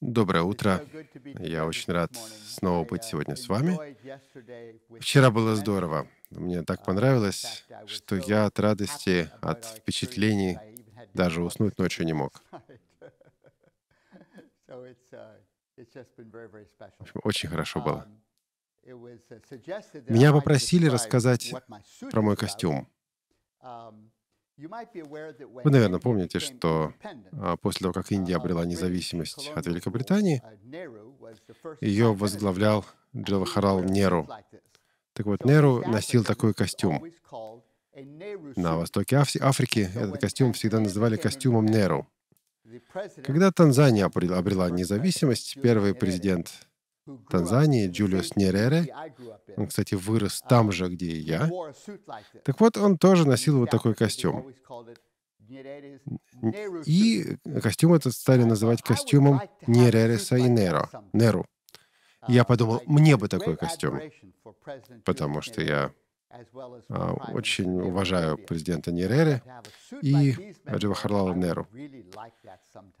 Доброе утро. Я очень рад снова быть сегодня с вами. Вчера было здорово. Мне так понравилось, что я от радости, от впечатлений даже уснуть ночью не мог. Очень хорошо было. Меня попросили рассказать про мой костюм. Вы, наверное, помните, что а, после того, как Индия uh, обрела независимость от Великобритании, uh, ее возглавлял Джавахарал Неру. Так вот, Неру носил такой костюм. На востоке Африки этот костюм всегда называли костюмом Неру. Когда Танзания обрела независимость, первый президент Танзании, Джулиус Нерере. Он, кстати, вырос там же, где и я. Так вот, он тоже носил вот такой костюм. И костюм этот стали называть костюмом и Неро, Неру. Я подумал, мне бы такой костюм, потому что я а, очень уважаю президента Нерере и Джавахарлала Неру.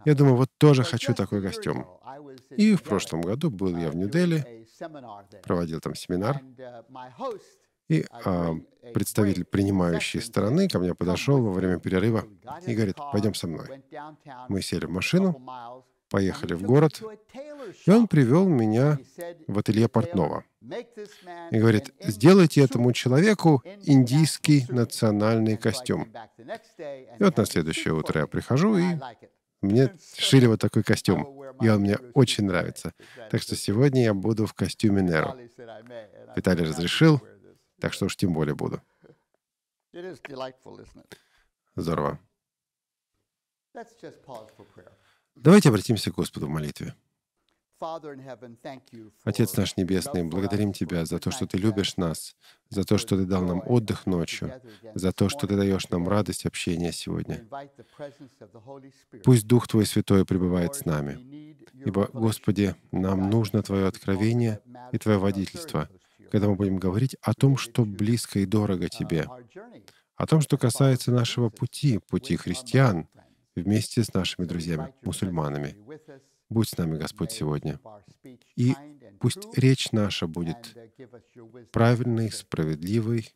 Я думаю, вот тоже хочу такой костюм. И в прошлом году был я в Нью-Дели, проводил там семинар, и а, представитель принимающей стороны ко мне подошел во время перерыва и говорит, пойдем со мной. Мы сели в машину, поехали в город, и он привел меня в ателье портного. И говорит, сделайте этому человеку индийский национальный костюм. И вот на следующее утро я прихожу, и мне шили вот такой костюм и он мне очень нравится. Так что сегодня я буду в костюме Неро. Виталий разрешил, так что уж тем более буду. Здорово. Давайте обратимся к Господу в молитве. Отец наш Небесный, благодарим Тебя за то, что Ты любишь нас, за то, что Ты дал нам отдых ночью, за то, что Ты даешь нам радость общения сегодня. Пусть Дух Твой Святой пребывает с нами. Ибо, Господи, нам нужно Твое откровение и Твое водительство, когда мы будем говорить о том, что близко и дорого uh, Тебе, о том, что касается нашего пути, пути христиан, вместе с нашими друзьями, мусульманами. Будь с нами, Господь, сегодня. И пусть речь наша будет uh, правильной, справедливой.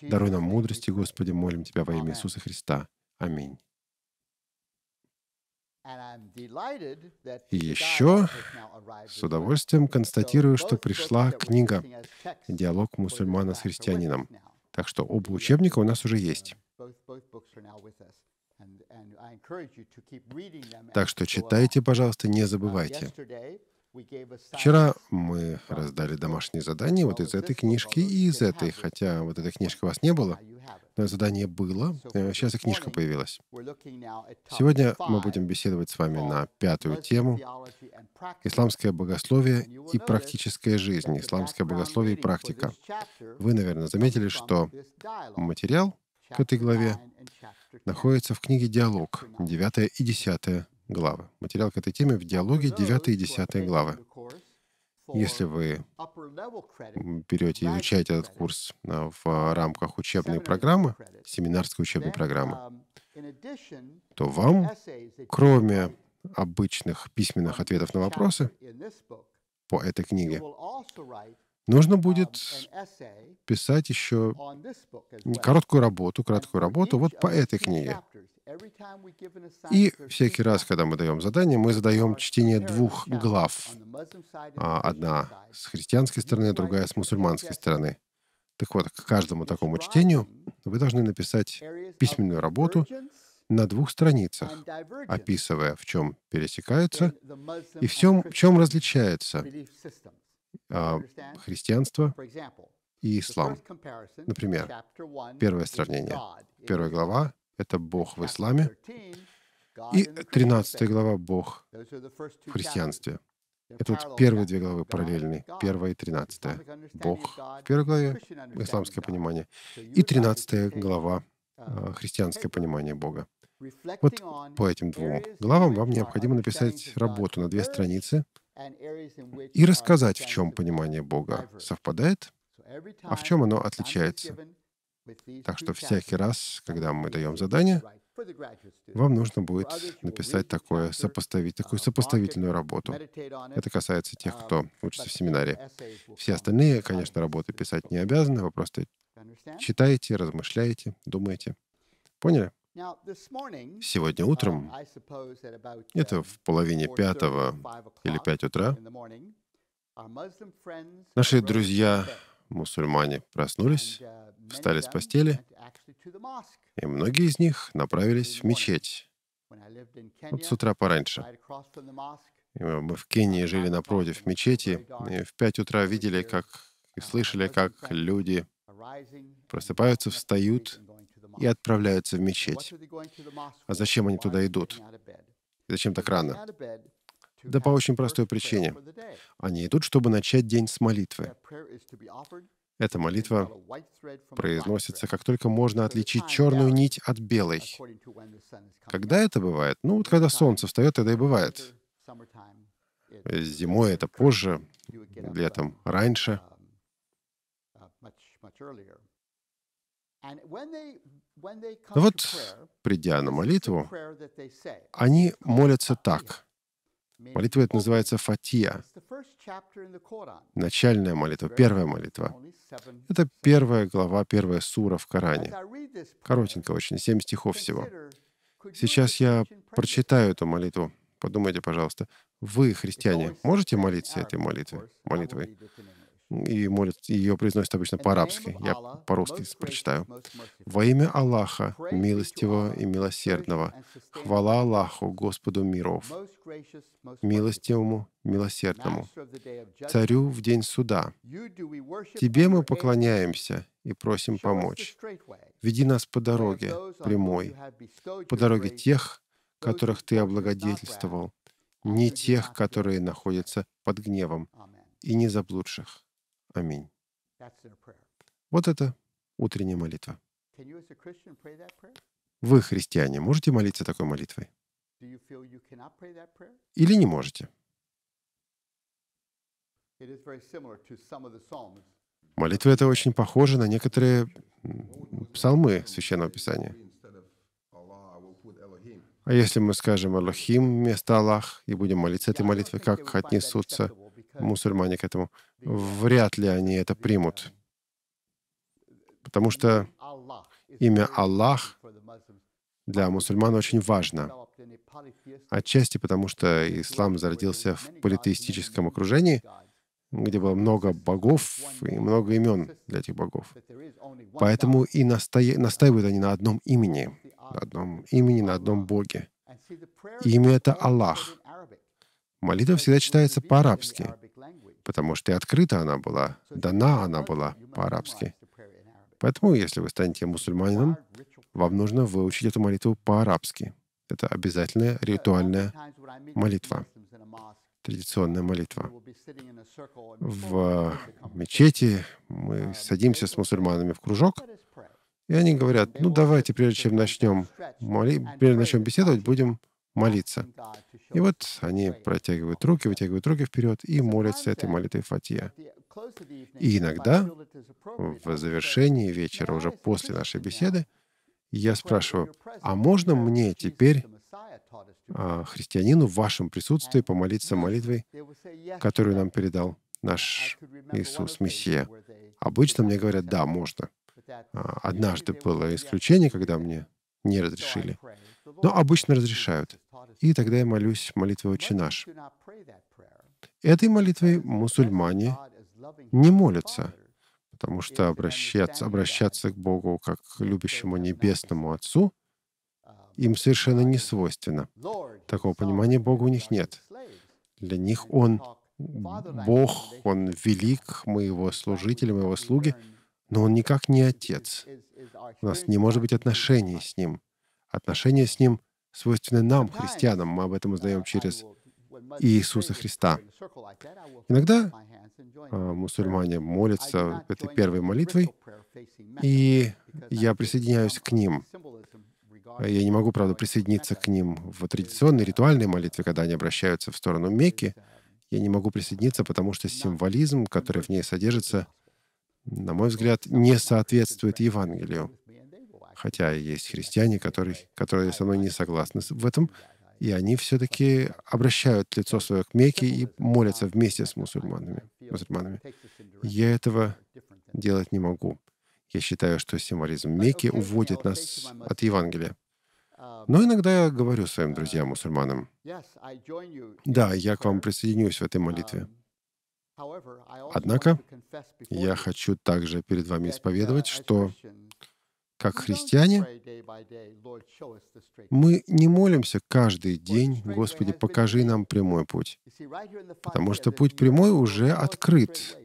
Даруй нам мудрости, Господи, молим Тебя во имя Иисуса Христа. Аминь. И еще с удовольствием констатирую, что пришла книга «Диалог мусульмана с христианином». Так что оба учебника у нас уже есть. Uh, так что читайте, пожалуйста, не uh, забывайте. Вчера мы раздали домашние задания вот из этой книжки и из этой, хотя вот эта книжка у вас не было, но задание было, сейчас э, и книжка появилась. Сегодня мы будем беседовать с вами на пятую тему «Исламское богословие и практическая жизнь», «Исламское богословие и практика». Вы, наверное, заметили, что материал к этой главе находится в книге «Диалог», 9 и 10 главы. Материал к этой теме в «Диалоге», 9 и 10 главы. Если вы берете и изучаете этот курс а, в рамках учебной программы, семинарской учебной программы, то вам, кроме обычных письменных ответов на вопросы по этой книге, Нужно будет писать еще короткую работу, краткую работу вот по этой книге. И всякий раз, когда мы даем задание, мы задаем чтение двух глав. А, одна с христианской стороны, другая с мусульманской стороны. Так вот, к каждому такому чтению вы должны написать письменную работу на двух страницах, описывая, в чем пересекаются и в чем, в чем различаются. А, христианство и ислам. Например, первое сравнение. Первая глава — это Бог в исламе, и 13 глава — Бог в христианстве. Это вот первые две главы параллельны, первая и тринадцатая. Бог в первой главе — исламское понимание, и тринадцатая глава uh, — а, христианское понимание Бога. Вот по этим двум главам вам необходимо написать работу на две страницы — и рассказать, в чем понимание Бога совпадает, а в чем оно отличается. Так что всякий раз, когда мы даем задание, вам нужно будет написать такое, сопоставить, uh, такую сопоставительную работу. Это касается тех, uh, кто учится в семинаре. Все остальные, конечно, работы писать не обязаны, вы просто читаете, размышляете, думаете. Поняли? Сегодня uh, утром, uh, это в половине пятого или пять утра, наши друзья мусульмане проснулись, uh, встали с постели, и многие из них направились в мечеть. Вот с утра пораньше. Мы в Кении жили напротив мечети, и в пять утра видели, как и слышали, как люди просыпаются, встают и отправляются в мечеть. А зачем они туда идут? И зачем так рано? Да по очень простой причине. Они идут, чтобы начать день с молитвы. Эта молитва произносится, как только можно отличить черную нить от белой. Когда это бывает? Ну, вот когда солнце встает, тогда и бывает. Зимой это позже, летом раньше вот, придя на молитву, они молятся так. Молитва это называется фатия. Начальная молитва, первая молитва. Это первая глава, первая сура в Коране. Коротенько очень, семь стихов всего. Сейчас я прочитаю эту молитву. Подумайте, пожалуйста, вы, христиане, можете молиться этой молитвой? молитвой? и молит, ее произносит обычно по-арабски. Я по-русски прочитаю. «Во имя Аллаха, милостивого и милосердного, хвала Аллаху, Господу миров, милостивому, милосердному, царю в день суда. Тебе мы поклоняемся и просим помочь. Веди нас по дороге прямой, по дороге тех, которых Ты облагодетельствовал, не тех, которые находятся под гневом, и не заблудших. Аминь. Вот это утренняя молитва. Вы, христиане, можете молиться такой молитвой? Или не можете? Молитва это очень похожа на некоторые псалмы Священного Писания. А если мы скажем «Аллахим» вместо «Аллах» и будем молиться этой молитвой, как отнесутся мусульмане к этому, вряд ли они это примут. Э, потому что имя Аллах для мусульман очень важно. Отчасти потому, что ислам зародился в политеистическом окружении, где было много богов и много имен для этих богов. Поэтому и настоя... настаивают они на одном имени, на одном имени, на одном боге. имя — это Аллах. Молитва всегда читается по-арабски потому что и открыта она была, дана она была по-арабски. Поэтому, если вы станете мусульманином, вам нужно выучить эту молитву по-арабски. Это обязательная ритуальная молитва, традиционная молитва. В мечети мы садимся с мусульманами в кружок, и они говорят, ну давайте, прежде чем начнем, моли... прежде чем начнем беседовать, будем молиться. И вот они протягивают руки, вытягивают руки вперед и молятся этой молитвой Фатия. И иногда, в завершении вечера, уже после нашей беседы, я спрашиваю, а можно мне теперь, а, христианину, в вашем присутствии помолиться молитвой, которую нам передал наш Иисус Мессия? Обычно мне говорят, да, можно. А, однажды было исключение, когда мне не разрешили. Но обычно разрешают и тогда я молюсь молитвой «Отче наш». Этой молитвой мусульмане не молятся, потому что обращаться, обращаться к Богу как к любящему Небесному Отцу um, им совершенно не свойственно. Такого понимания Бога у них нет. Для них Он Бог, Он велик, мы Его служители, мы Его слуги, но Он никак не Отец. У нас не может быть отношений с Ним. Отношения с Ним — свойственны нам, христианам. Мы об этом узнаем через Иисуса Христа. Иногда а, мусульмане молятся этой первой молитвой, и я присоединяюсь к ним. А я не могу, правда, присоединиться к ним в традиционной ритуальной молитве, когда они обращаются в сторону Мекки. Я не могу присоединиться, потому что символизм, который в ней содержится, на мой взгляд, не соответствует Евангелию хотя есть христиане, которые, которые со мной не согласны в этом, и они все-таки обращают лицо свое к Мекке и молятся вместе с мусульманами. мусульманами. Я этого делать не могу. Я считаю, что символизм Мекки уводит нас от Евангелия. Но иногда я говорю своим друзьям-мусульманам, «Да, я к вам присоединюсь в этой молитве». Однако я хочу также перед вами исповедовать, что как христиане, мы не молимся каждый день, «Господи, покажи нам прямой путь», потому что путь прямой уже открыт.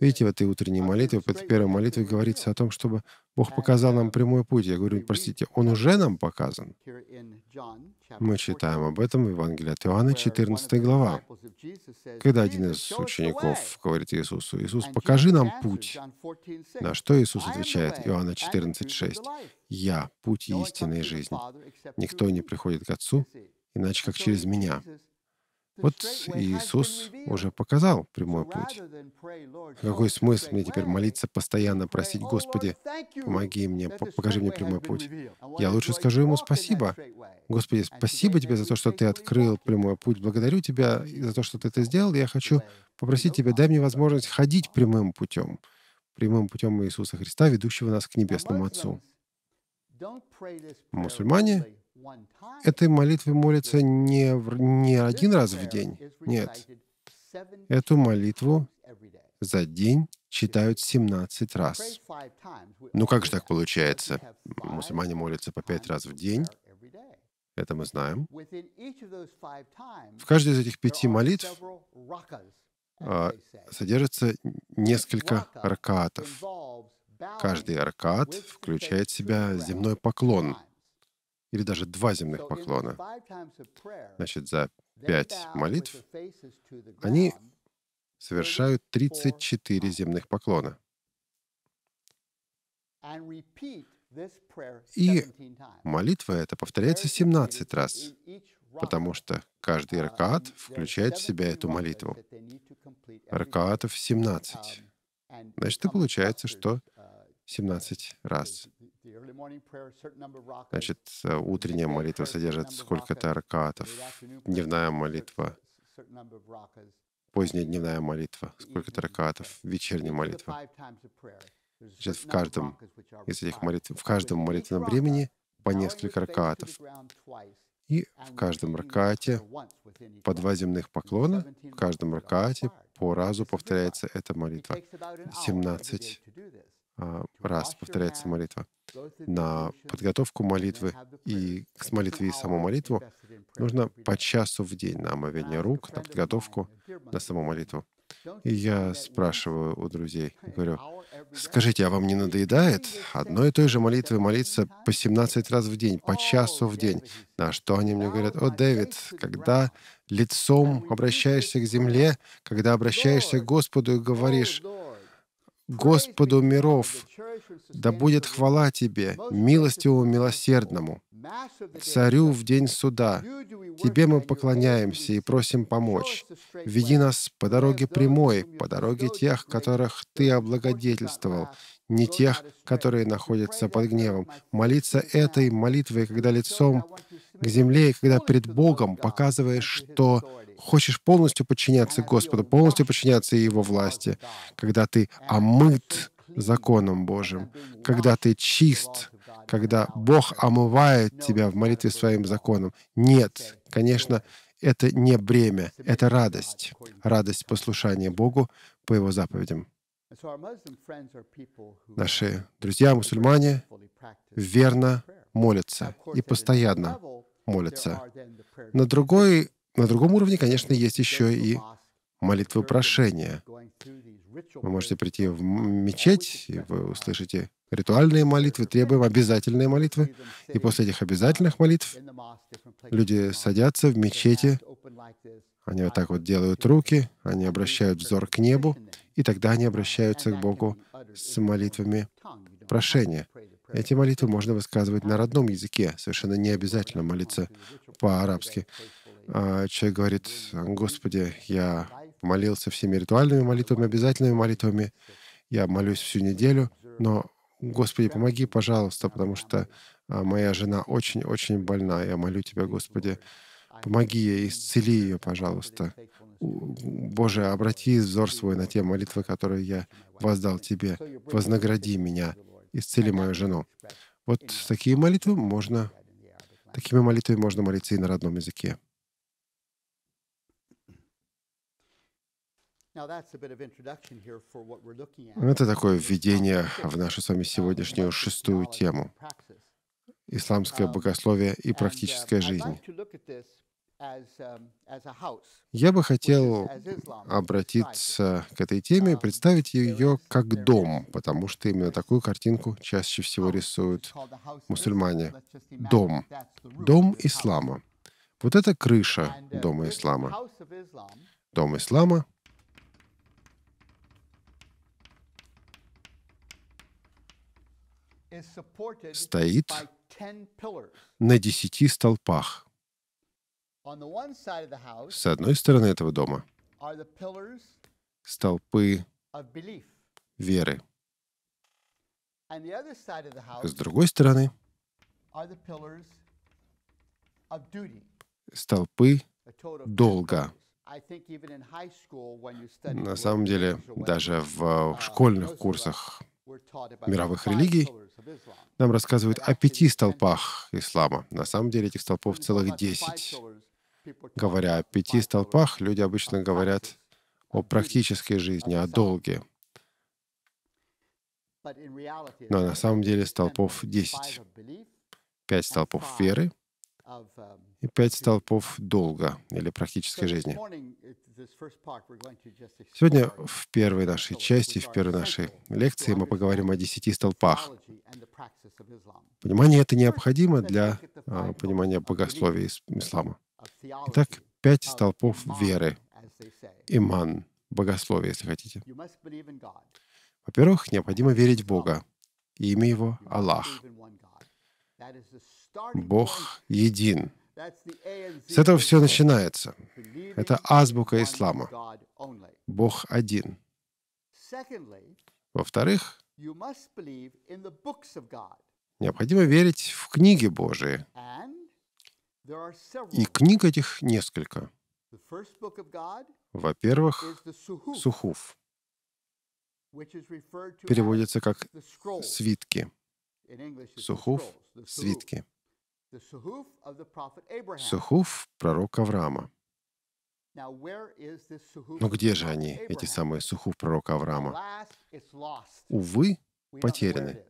Видите, в этой утренней молитве, под первой молитве говорится о том, чтобы Бог показал нам прямой путь. Я говорю, простите, Он уже нам показан. Мы читаем об этом в Евангелии от Иоанна, 14 глава, когда один из учеников говорит Иисусу, «Иисус, покажи нам путь». На что Иисус отвечает, Иоанна 14, 6, «Я — путь истинной жизни. Никто не приходит к Отцу, иначе как через Меня». Вот Иисус уже показал прямой путь. Какой смысл мне теперь молиться постоянно, просить Господи, помоги мне, покажи мне прямой путь? Я лучше скажу Ему спасибо. Господи, спасибо Тебе за то, что Ты открыл прямой путь. Благодарю Тебя за то, что Ты это сделал. Я хочу попросить Тебя, дай мне возможность ходить прямым путем, прямым путем Иисуса Христа, ведущего нас к Небесному Отцу. Мусульмане этой молитвой молится не, не один раз в день. Нет. Эту молитву за день читают 17 раз. Ну как же так получается? Мусульмане молятся по 5 раз в день. Это мы знаем. В каждой из этих пяти молитв а, содержится несколько ракатов. Каждый ракат включает в себя земной поклон — или даже два земных поклона. Значит, за пять молитв они совершают 34 земных поклона. И молитва эта повторяется 17 раз, потому что каждый um, ракаат включает в себя эту молитву. Ракаатов 17. Значит, и получается, что 17 раз. Значит, э, утренняя молитва содержит сколько-то ракатов, дневная молитва, поздняя дневная молитва, сколько-то ракатов, вечерняя молитва. Значит, в каждом из этих молитв, в каждом молитвенном времени по несколько ракатов. И в каждом ракате по два земных поклона, в каждом ракате по разу повторяется эта молитва. 17 а, раз повторяется молитва. На подготовку молитвы и к молитве и саму молитву нужно по часу в день на омовение рук, на подготовку, на саму молитву. И я спрашиваю у друзей, говорю, скажите, а вам не надоедает одной и той же молитвы молиться по 17 раз в день, по часу oh, в день? На что они мне говорят, о, Дэвид, когда лицом обращаешься к земле, когда обращаешься к Господу и говоришь, oh, Господу миров, да будет хвала Тебе, милостивому милосердному, Царю в день суда. Тебе мы поклоняемся и просим помочь. Веди нас по дороге прямой, по дороге тех, которых Ты облагодетельствовал, не тех, которые находятся под гневом. Молиться этой молитвой, когда лицом к земле, и когда пред Богом показываешь, что хочешь полностью подчиняться Господу, полностью подчиняться Его власти, когда ты омыт законом Божьим, когда ты чист, когда Бог омывает тебя в молитве своим законом. Нет, конечно, это не бремя, это радость. Радость послушания Богу по Его заповедям. Наши друзья-мусульмане верно молятся и постоянно молятся. На другой на другом уровне, конечно, есть еще и молитвы прошения. Вы можете прийти в мечеть, и вы услышите ритуальные молитвы, требуем обязательные молитвы. И после этих обязательных молитв люди садятся в мечети, они вот так вот делают руки, они обращают взор к небу, и тогда они обращаются к Богу с молитвами прошения. Эти молитвы можно высказывать на родном языке, совершенно не обязательно молиться по-арабски. А, человек говорит, Господи, я молился всеми ритуальными молитвами, обязательными молитвами, я молюсь всю неделю, но, Господи, помоги, пожалуйста, потому что а, моя жена очень-очень больна, я молю Тебя, Господи, помоги ей, исцели ее, пожалуйста. Боже, обрати взор свой на те молитвы, которые я воздал Тебе, вознагради меня, исцели мою жену. Вот такие молитвы можно, такими молитвами можно молиться и на родном языке. Это такое введение в нашу с вами сегодняшнюю шестую тему — исламское um, богословие и uh, практическая жизнь. Um, Я бы хотел обратиться к этой теме и um, представить ее как дом, потому что именно такую картинку чаще всего рисуют мусульмане. Дом. Дом ислама. Вот это крыша uh, дома ислама. Дом ислама стоит на десяти столпах. С одной стороны этого дома столпы веры. С другой стороны столпы долга. На самом деле, даже в э, школьных курсах мировых религий, нам рассказывают о пяти столпах ислама. На самом деле этих столпов целых десять. Говоря о пяти столпах, люди обычно говорят о практической жизни, о долге. Но на самом деле столпов десять. Пять столпов веры — Um, и пять столпов долга или практической жизни. Сегодня в первой нашей части, в первой нашей лекции мы поговорим о десяти столпах. Понимание это необходимо для а, понимания богословия ислама. Итак, пять столпов веры, иман, богословие, если хотите. Во-первых, необходимо верить в Бога. и Имя Его — Аллах. Бог един. С этого все начинается. Это азбука ислама. Бог один. Во-вторых, необходимо верить в книги Божии. И книг этих несколько. Во-первых, Сухуф переводится как «свитки», Сухуф – свитки, Сухуф – пророк Авраама. Но ну, где же они, эти самые сухуф пророка Авраама? Увы, потеряны.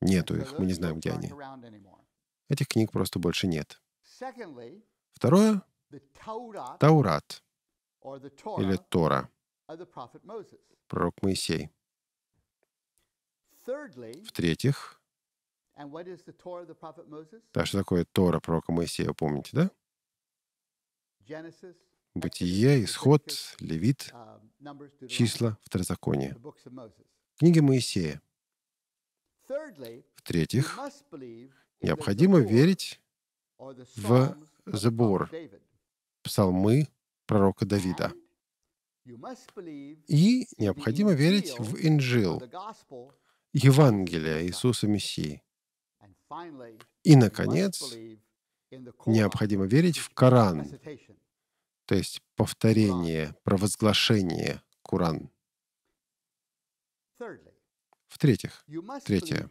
Нету их, мы не знаем, где они. Этих книг просто больше нет. Второе — Таурат или Тора, пророк Моисей. В-третьих, так что такое Тора пророка Моисея, помните, да? Бытие, Исход, Левит, um, числа, Второзаконие. Книги Моисея. В-третьих, необходимо верить в забор, псалмы пророка Давида. И необходимо верить в Инжил, Евангелие Иисуса Мессии. И, наконец, необходимо верить в Коран, то есть повторение, провозглашение Коран. В-третьих, третье,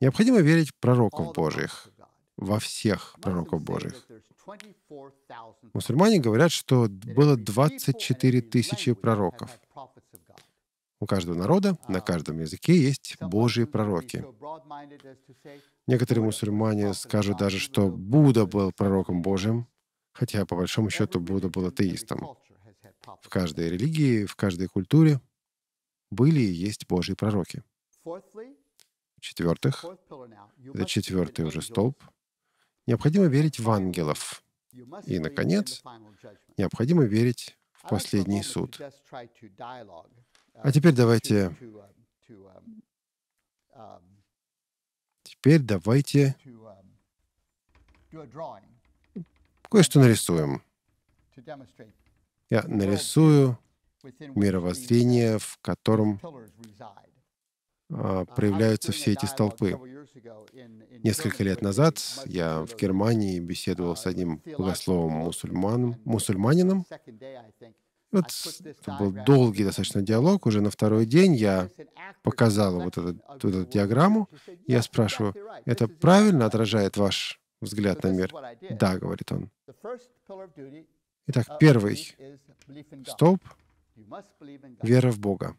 необходимо верить в пророков Божьих, во всех пророков Божьих. Мусульмане говорят, что было 24 тысячи пророков. У каждого народа на каждом языке есть Божьи пророки. Некоторые мусульмане скажут даже, что Будда был пророком Божьим, хотя по большому счету Будда был атеистом. В каждой религии, в каждой культуре были и есть Божьи пророки. В-четвертых, это четвертый уже столб, необходимо верить в ангелов. И, наконец, необходимо верить в последний суд. А теперь давайте... Теперь давайте кое-что нарисуем. Я нарисую мировоззрение, в котором а, проявляются все эти столпы. Несколько лет назад я в Германии беседовал с одним богословом мусульманом, мусульманином, вот ну, это был долгий достаточно диалог. Уже на второй день я показал вот, этот, вот эту диаграмму. Я спрашиваю, это правильно отражает ваш взгляд на мир? Да, говорит он. Итак, uh, первый столб — вера в Бога.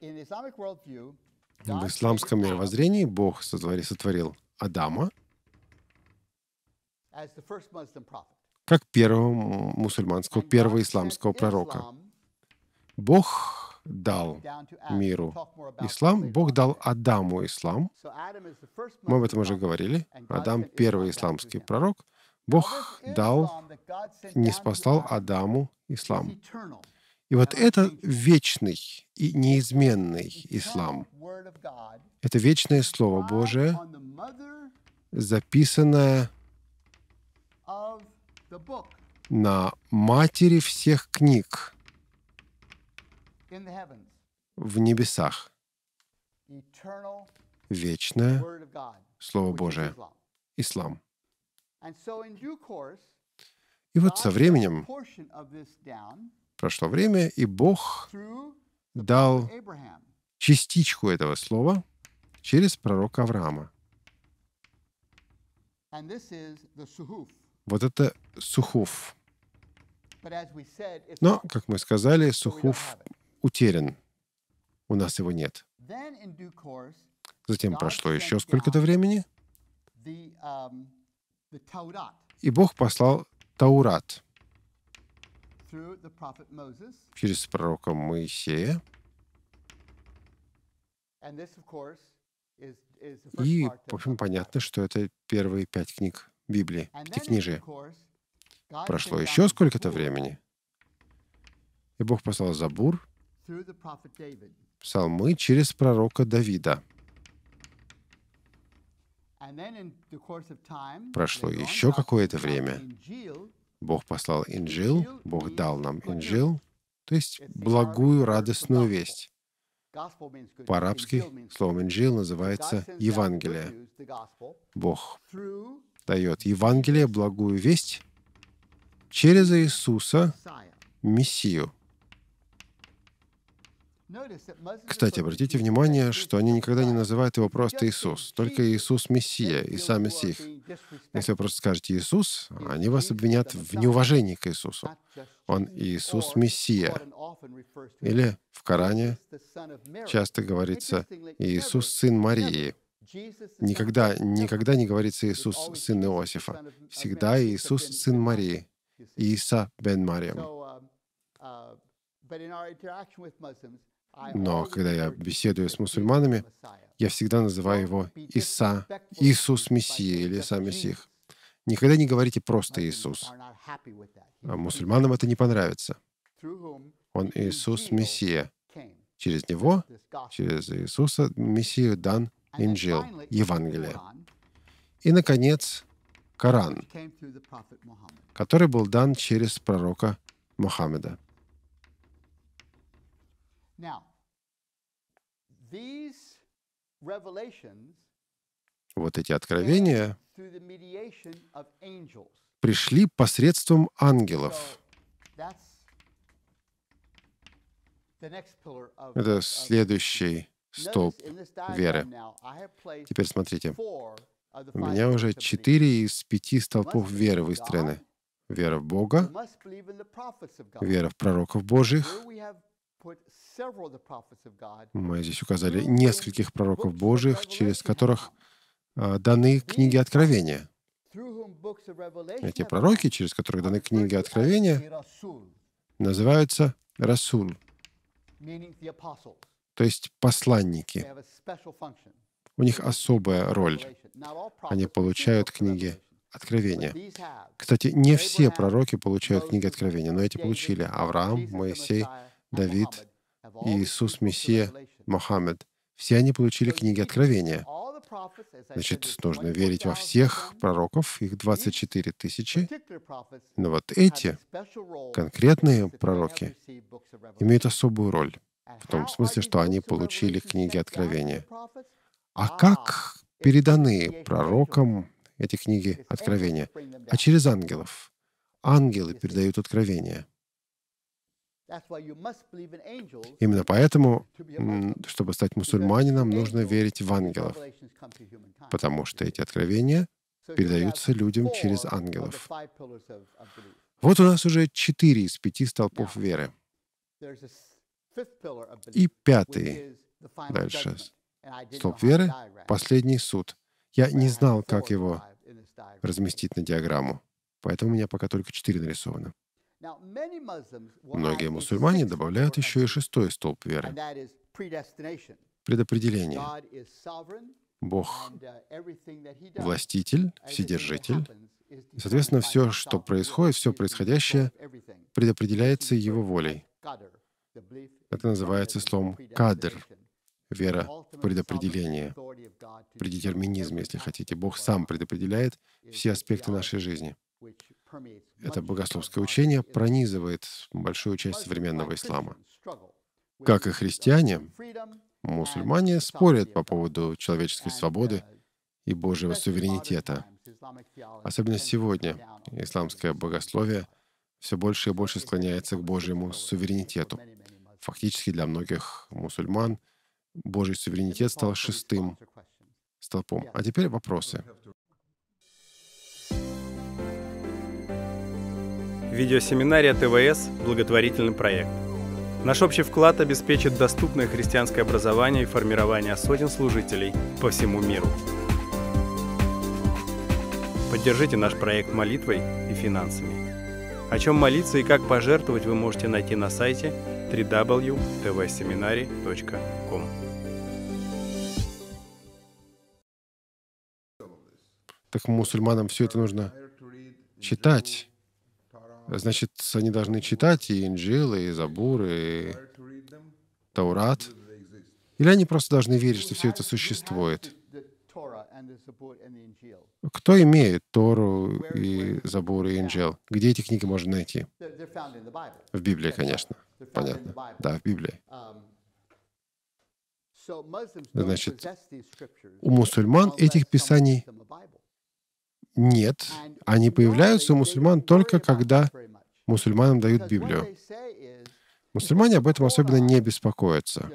В исламском мировоззрении Бог сотворил Адама как первого мусульманского, первого исламского пророка. Бог дал миру ислам, Бог дал Адаму ислам. Мы об этом уже говорили. Адам — первый исламский пророк. Бог дал, не спасал Адаму ислам. И вот это вечный и неизменный ислам. Это вечное Слово Божие, записанное на матери всех книг в небесах. Вечное Слово Божие, ислам. И вот со временем прошло время, и Бог дал частичку этого слова через пророка Авраама. Вот это Сухов. Но, как мы сказали, Сухов утерян. У нас его нет. Затем прошло еще сколько-то времени, um, и Бог послал Таурат через пророка Моисея. И, в общем, понятно, что это первые пять книг Библии, Пятикнижия. Прошло еще сколько-то времени, и Бог послал Забур, псалмы через пророка Давида. Прошло еще какое-то время. Бог послал Инджил, Бог дал нам Инджил, то есть благую радостную весть. По-арабски словом «инджил» называется «Евангелие». Бог дает Евангелие, благую весть через Иисуса, Мессию. Кстати, обратите внимание, что они никогда не называют его просто Иисус, только Иисус Мессия и сам Мессих. Если вы просто скажете Иисус, они вас обвинят в неуважении к Иисусу. Он Иисус Мессия. Или в Коране часто говорится Иисус Сын Марии. Никогда, никогда не говорится Иисус сын Иосифа. Всегда Иисус сын Марии, Иса бен Мариям. Uh, uh, Но когда я беседую с мусульманами, я всегда называю его Иса, Иисус Мессия или Иса Мессих. Никогда не говорите просто Иисус. А мусульманам это не понравится. Он Иисус Мессия. Через него, через Иисуса Мессию дан Инджил, Евангелие. И, наконец, Коран, который был дан через пророка Мухаммеда. Вот эти откровения пришли посредством ангелов. Это следующий столб веры. Теперь смотрите. У меня уже четыре из пяти столпов веры выстроены. Вера в Бога, вера в пророков Божьих. Мы здесь указали нескольких пророков Божьих, через которых а, даны книги Откровения. Эти пророки, через которых даны книги Откровения, называются Расул, то есть посланники. У них особая роль. Они получают книги Откровения. Кстати, не все пророки получают книги Откровения, но эти получили. Авраам, Моисей, Давид, Иисус, Мессия, Мухаммед. Все они получили книги Откровения. Значит, нужно верить во всех пророков, их 24 тысячи. Но вот эти конкретные пророки имеют особую роль в том смысле, что они получили книги Откровения. А как переданы пророкам эти книги Откровения? А через ангелов. Ангелы передают Откровение. Именно поэтому, чтобы стать мусульманином, нужно верить в ангелов, потому что эти откровения передаются людям через ангелов. Вот у нас уже четыре из пяти столпов веры. И пятый, дальше, столб веры, последний суд. Я не знал, как его разместить на диаграмму, поэтому у меня пока только четыре нарисовано. Многие мусульмане добавляют еще и шестой столб веры — предопределение. Бог — uh, властитель, вседержитель. И, соответственно, все, что происходит, все происходящее предопределяется Его волей. Это называется словом «кадр», вера в предопределение, предетерминизм, если хотите. Бог сам предопределяет все аспекты нашей жизни. Это богословское учение пронизывает большую часть современного ислама. Как и христиане, мусульмане спорят по поводу человеческой свободы и Божьего суверенитета. Особенно сегодня исламское богословие все больше и больше склоняется к Божьему суверенитету — Фактически для многих мусульман Божий суверенитет стал шестым столпом. А теперь вопросы. Видеосеминария ТВС – благотворительный проект. Наш общий вклад обеспечит доступное христианское образование и формирование сотен служителей по всему миру. Поддержите наш проект молитвой и финансами. О чем молиться и как пожертвовать вы можете найти на сайте www.tvseminary.com Так мусульманам все это нужно читать. Значит, они должны читать и Инжилы, и Забуры, и Таурат. Или они просто должны верить, что все это существует. Кто имеет Тору и Забор и Инджил? Где эти книги можно найти? В Библии, конечно. Понятно. Да, в Библии. Um, Значит, у мусульман этих писаний нет. Они появляются у мусульман только когда мусульманам дают Библию. Мусульмане об этом особенно не беспокоятся.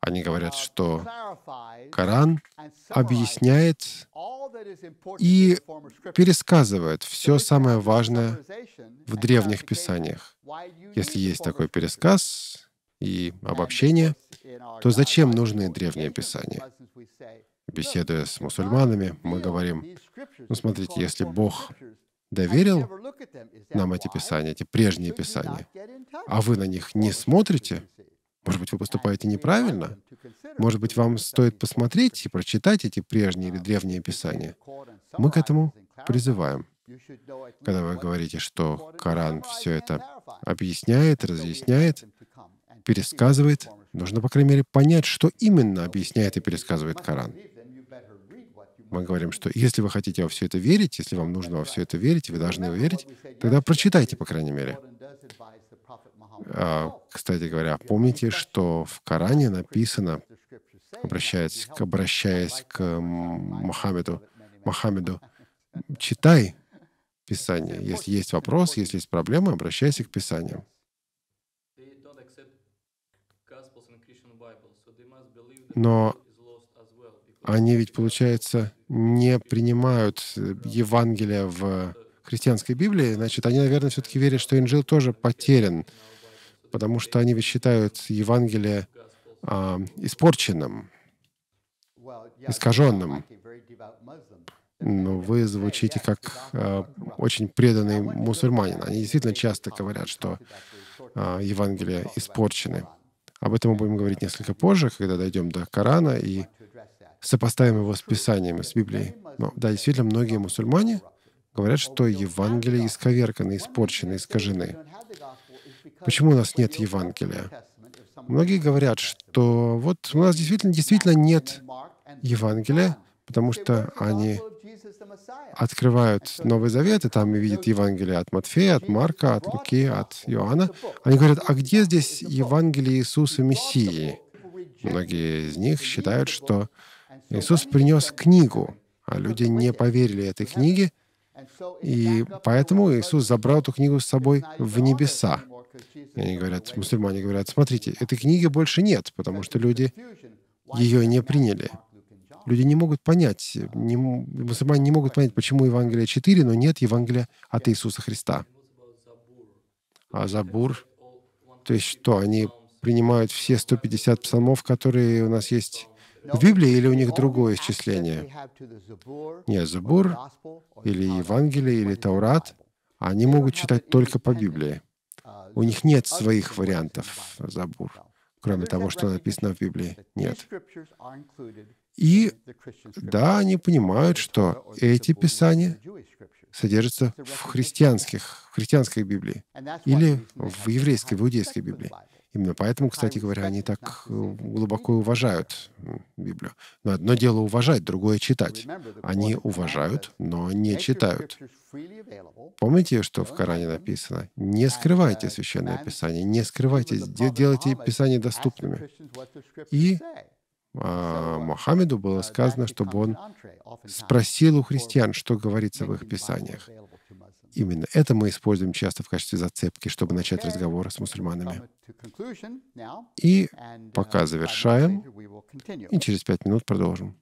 Они говорят, что Коран объясняет и пересказывает все самое важное в древних писаниях. Если есть такой пересказ и обобщение, то зачем нужны древние писания? Беседуя с мусульманами, мы говорим, ну смотрите, если Бог доверил нам эти писания, эти прежние писания, а вы на них не смотрите, может быть, вы поступаете неправильно? Может быть, вам стоит посмотреть и прочитать эти прежние или древние писания? Мы к этому призываем. Когда вы говорите, что Коран все это объясняет, разъясняет, пересказывает, нужно, по крайней мере, понять, что именно объясняет и пересказывает Коран. Мы говорим, что если вы хотите во все это верить, если вам нужно во все это верить, вы должны верить, тогда прочитайте, по крайней мере. А, кстати говоря, помните, что в Коране написано, обращаясь, обращаясь к Мухаммеду, Мухаммеду, читай Писание. Если есть вопрос, если есть проблемы, обращайся к Писанию. Но они ведь, получается, не принимают Евангелие в христианской Библии, значит, они, наверное, все-таки верят, что Инжил тоже потерян потому что они ведь считают Евангелие а, испорченным, искаженным. Но вы звучите как а, очень преданный мусульманин. Они действительно часто говорят, что а, Евангелие испорчены. Об этом мы будем говорить несколько позже, когда дойдем до Корана и сопоставим его с Писанием, с Библией. Но да, действительно, многие мусульмане говорят, что Евангелие исковерканы, испорчены, искажены. Почему у нас нет Евангелия? Многие говорят, что вот у нас действительно, действительно нет Евангелия, потому что они открывают Новый Завет, и там и видят Евангелие от Матфея, от Марка, от Луки, от Иоанна. Они говорят, а где здесь Евангелие Иисуса Мессии? Многие из них считают, что Иисус принес книгу, а люди не поверили этой книге, и поэтому Иисус забрал эту книгу с собой в небеса. они говорят, мусульмане говорят, смотрите, этой книги больше нет, потому что люди ее не приняли. Люди не могут понять, не, мусульмане не могут понять, почему Евангелие 4, но нет Евангелия от Иисуса Христа. А Забур, то есть что, они принимают все 150 псалмов, которые у нас есть в Библии или у них другое исчисление? Нет, Забур или Евангелие или Таурат, они могут читать только по Библии. У них нет своих вариантов Забур, кроме того, что написано в Библии. Нет. И да, они понимают, что эти писания содержатся в христианских, в христианской Библии или в еврейской, в иудейской Библии. Именно поэтому, кстати говоря, они так э, глубоко уважают Библию. Но одно дело уважать, другое читать. Они уважают, но не читают. Помните, что в Коране написано? Не скрывайте uh, священное писание, не скрывайте, делайте писание доступными. И а, Мухаммеду было uh, сказано, чтобы он спросил у христиан, что говорится в их писаниях. Именно это мы используем часто в качестве зацепки, чтобы начать разговор с мусульманами. И пока uh, завершаем, и через пять минут продолжим.